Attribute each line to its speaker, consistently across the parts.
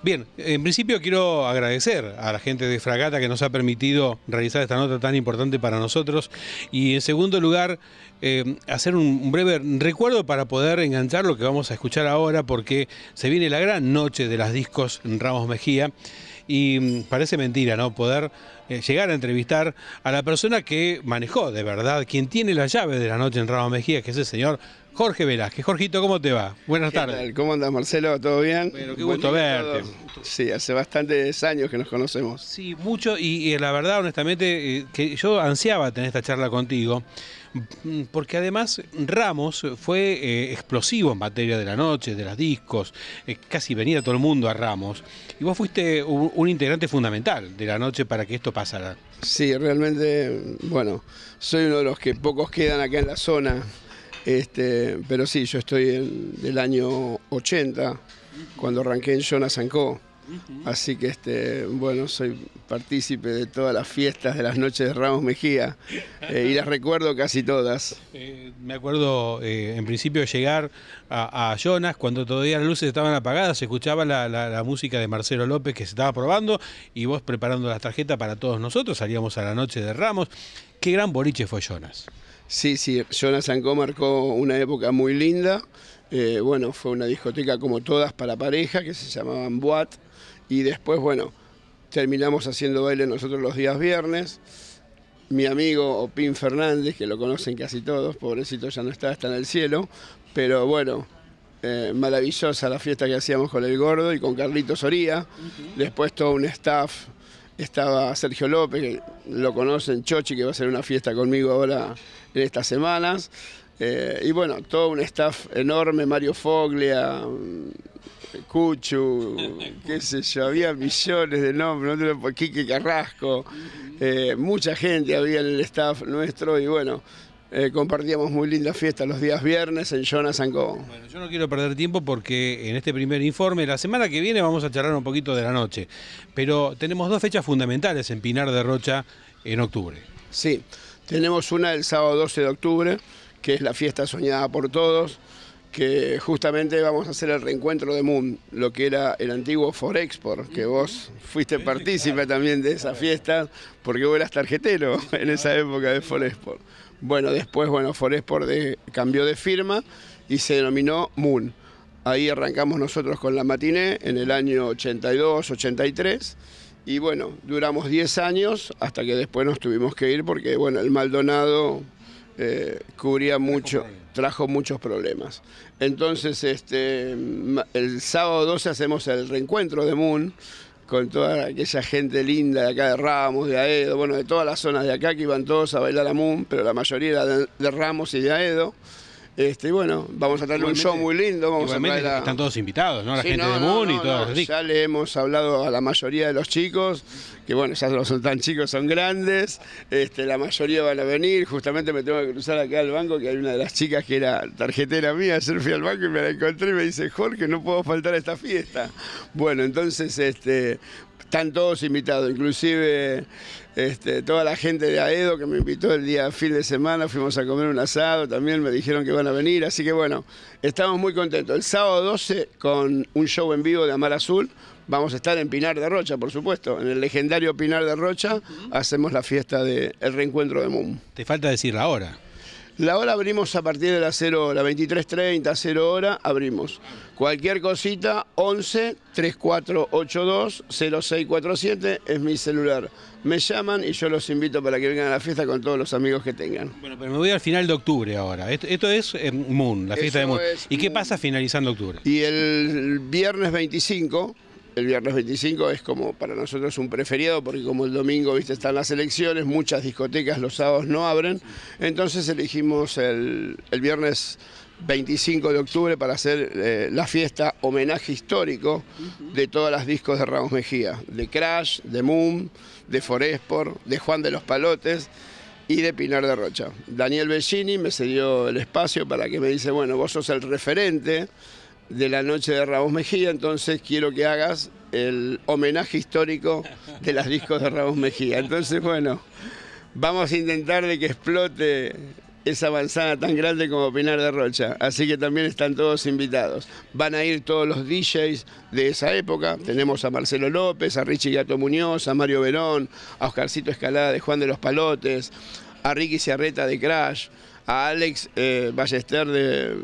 Speaker 1: Bien, en principio quiero agradecer a la gente de Fragata que nos ha permitido realizar esta nota tan importante para nosotros y en segundo lugar eh, hacer un breve recuerdo para poder enganchar lo que vamos a escuchar ahora porque se viene la gran noche de las discos Ramos Mejía y mm, parece mentira, ¿no? Poder eh, llegar a entrevistar a la persona que manejó de verdad, quien tiene la llave de la noche en Ramos Mejía, que es el señor Jorge Velázquez. Jorgito, ¿cómo te va? Buenas tardes.
Speaker 2: ¿Cómo andas, Marcelo? ¿Todo bien? Bueno, qué gusto verte. Sí, hace bastantes años que nos conocemos.
Speaker 1: Sí, mucho, y, la verdad, honestamente, eh, que yo ansiaba tener esta charla contigo, mm, porque además Ramos fue eh, explosivo en materia de la noche, de las discos, casi venía todo el mundo a Ramos, y vos fuiste un, un integrante fundamental de la noche para que esto
Speaker 2: Sí, realmente, bueno, soy uno de los que pocos quedan acá en la zona, este, pero sí, yo estoy en, del año 80, cuando arranqué en Jonas Co. Así que, este, bueno, soy partícipe de todas las fiestas de las noches de Ramos Mejía eh, y las recuerdo casi
Speaker 1: todas. Eh, me acuerdo eh, en principio llegar a, Jonas cuando todavía las luces estaban apagadas, se escuchaba la, música de Marcelo López que se estaba probando y vos preparando las tarjetas para todos nosotros, salíamos a la noche de Ramos. Qué gran boliche fue Jonas.
Speaker 2: Sí, sí, Jonas Sancó marcó una época muy linda. Eh, bueno, fue una discoteca como todas para pareja, que se llamaban Boat, y después, bueno, terminamos haciendo baile nosotros los días viernes. Mi amigo Opín Fernández, que lo conocen casi todos, pobrecito ya no está, está en el cielo, pero bueno, eh, maravillosa la fiesta que hacíamos con el gordo y con Carlitos Oría. Después todo un staff, estaba Sergio López, que lo conocen, Chochi, que va a hacer una fiesta conmigo ahora en estas semanas. Eh, y bueno, todo un staff enorme, Mario Foglia, Cuchu, qué sé yo, había millones de nombres, no Carrasco, eh, mucha gente había en el staff nuestro y bueno, eh, compartíamos muy lindas fiestas los días viernes en Jonas Sancó Bueno,
Speaker 1: yo no quiero perder tiempo porque en este primer informe, la semana que viene vamos a charlar un poquito de la noche, pero tenemos dos fechas fundamentales en Pinar de Rocha en octubre. Sí,
Speaker 2: tenemos una el sábado 12 de octubre, que es la fiesta soñada por todos, que justamente vamos a hacer el reencuentro de Moon, lo que era el antiguo Forexport, que vos fuiste partícipe también de esa fiesta, porque vos eras tarjetero en esa época de Forexport. Bueno, después, bueno, Forexport de, cambió de firma y se denominó Moon. Ahí arrancamos nosotros con la matiné en el año 82, 83. Y bueno, duramos 10 años hasta que después nos tuvimos que ir porque, bueno, el Maldonado eh, cubría mucho, trajo muchos problemas. Entonces, este, el sábado 12 hacemos el reencuentro de Moon con toda aquella gente linda de acá de Ramos, de Aedo, bueno, de todas las zonas de acá que iban todos a bailar a Moon, pero la mayoría era de, de Ramos y de Aedo. Este, bueno, vamos a tener un show muy lindo. Vamos a Están
Speaker 1: todos invitados, ¿no? La gente de Moon y todo. ya
Speaker 2: le hemos hablado a la mayoría de los chicos, que bueno, ya no son tan chicos, son grandes. Este, la mayoría van a venir. Justamente me tengo que cruzar acá al banco, que hay una de las chicas que era tarjetera mía. Ayer fui al banco y me la encontré y me dice, Jorge, no puedo faltar a esta fiesta. Bueno, entonces, este, están todos invitados, inclusive este, toda la gente de Aedo que me invitó el día fin de semana, fuimos a comer un asado, también me dijeron que van a venir, así que bueno, estamos muy contentos. El sábado 12 con un show en vivo de Amar Azul, vamos a estar en Pinar de Rocha, por supuesto, en el legendario Pinar de Rocha, hacemos la fiesta del el reencuentro de Mum.
Speaker 1: Te falta decir la hora.
Speaker 2: La hora abrimos a partir de las 0 hora, 23.30, 0 hora, abrimos. Cualquier cosita, 11 3482 0647 es mi celular. Me llaman y yo los invito para que vengan a la fiesta con todos los amigos que tengan.
Speaker 1: Bueno, pero me voy al final de octubre ahora. Esto, es eh, Moon, la fiesta de Moon. ¿Y qué pasa finalizando octubre? Y
Speaker 2: el viernes 25 el viernes 25 es como para nosotros un preferido porque como el domingo viste están las elecciones, muchas discotecas los sábados no abren, entonces elegimos el, viernes 25 de octubre para hacer eh, la fiesta homenaje histórico de todas las discos de Ramos Mejía, de Crash, de Moon, de Forespor, de Juan de los Palotes y de Pinar de Rocha. Daniel Bellini me cedió el espacio para que me dice, bueno, vos sos el referente de la noche de Raúl Mejía, entonces quiero que hagas el homenaje histórico de las discos de Raúl Mejía. Entonces, bueno, vamos a intentar de que explote esa manzana tan grande como Pinar de Rocha. Así que también están todos invitados. Van a ir todos los DJs de esa época. Tenemos a Marcelo López, a Richie Gato Muñoz, a Mario Verón, a Oscarcito Escalada de Juan de los Palotes, a Ricky Ciarreta de Crash, a Alex eh, Ballester de,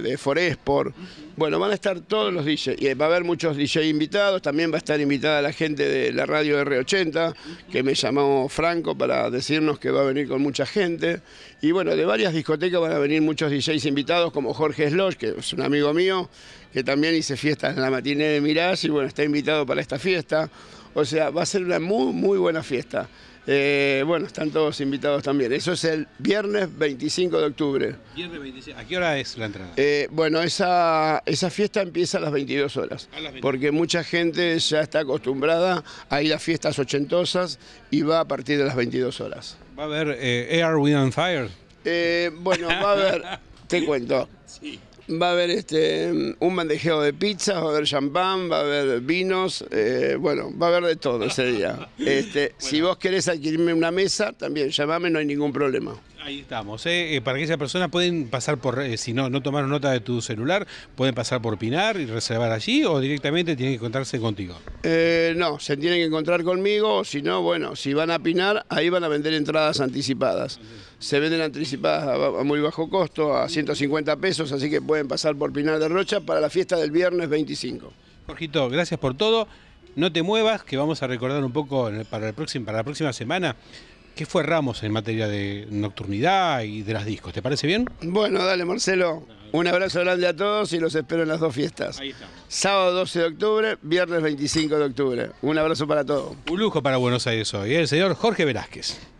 Speaker 2: de, por Bueno, van a estar todos los DJs. Y va a haber muchos DJs invitados. También va a estar invitada la gente de la radio R80, que me llamó Franco para decirnos que va a venir con mucha gente. Y bueno, de varias discotecas van a venir muchos DJs invitados, como Jorge Slosh, que es un amigo mío, que también hice fiestas en la matinée de Miras Y bueno, está invitado para esta fiesta. O sea, va a ser una muy, muy buena fiesta. Eh, bueno, están todos invitados también. Eso es el viernes 25 de octubre.
Speaker 1: Viernes 25. ¿A qué
Speaker 2: hora es la entrada? Eh, bueno, esa, esa fiesta empieza a las 22 horas. Porque mucha gente ya está acostumbrada a ir a fiestas ochentosas y va a partir de las 22 horas.
Speaker 1: ¿Va a haber eh, Air, Wind
Speaker 2: Fire? bueno, va a haber... te cuento. Sí va a haber este, un bandejeo de pizzas, va a haber champán, va a haber vinos, eh, bueno, va a haber de todo ese día. Este, Si vos querés adquirirme una mesa, también llamame, no hay ningún problema.
Speaker 1: Ahí estamos. ¿eh? eh para esa persona pueden pasar por, eh, si no, no tomaron nota de tu celular, pueden pasar por Pinar y reservar allí o directamente tienen que encontrarse contigo.
Speaker 2: no, se tienen que encontrar conmigo, o si no, bueno, si van a Pinar, ahí van a vender entradas anticipadas se venden anticipadas a, muy bajo costo, a 150 pesos, así que pueden pasar por Pinar de Rocha para la fiesta del viernes 25.
Speaker 1: Jorgito, gracias por todo. No te muevas, que vamos a recordar un poco para, el próximo, para la próxima semana ¿Qué fue Ramos en materia de nocturnidad y de las discos? ¿Te parece bien?
Speaker 2: Bueno, dale
Speaker 1: Marcelo. Un abrazo grande a todos y los espero
Speaker 2: en las dos fiestas. Ahí Sábado 12 de octubre, viernes 25 de octubre. Un abrazo para todos. Un lujo para Buenos Aires hoy, ¿eh? el señor Jorge Velázquez.